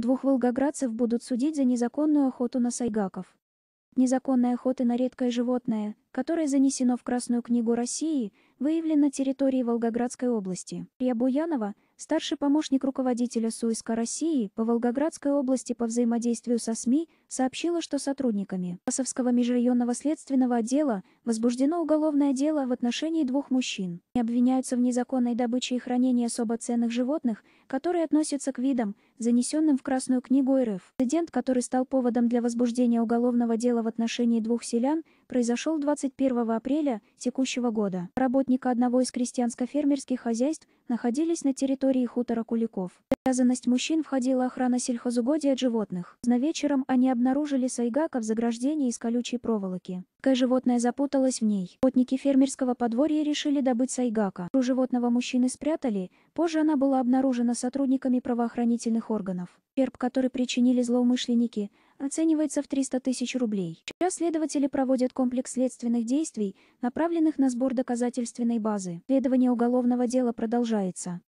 Двух волгоградцев будут судить за незаконную охоту на сайгаков. Незаконная охота на редкое животное, которое занесено в Красную книгу России, выявлено на территории Волгоградской области. Рия Буянова, старший помощник руководителя Суиска России по Волгоградской области по взаимодействию со СМИ сообщила, что сотрудниками Пасовского межрайонного следственного отдела возбуждено уголовное дело в отношении двух мужчин. Они обвиняются в незаконной добыче и хранении особо ценных животных, которые относятся к видам, занесенным в Красную книгу РФ. Инцидент, который стал поводом для возбуждения уголовного дела в отношении двух селян, произошел 21 апреля текущего года. Работника одного из крестьянско-фермерских хозяйств находились на территории хутора Куликов. В обязанность мужчин входила охрана сельхозугодия от животных. На вечером они обнаружили сайгака в заграждении из колючей проволоки. Какое животное запуталось в ней. Работники фермерского подворья решили добыть сайгака. У животного мужчины спрятали, позже она была обнаружена сотрудниками правоохранительных органов. Перп, который причинили злоумышленники, оценивается в 300 тысяч рублей. Сейчас следователи проводят комплекс следственных действий, направленных на сбор доказательственной базы. Следование уголовного дела продолжается.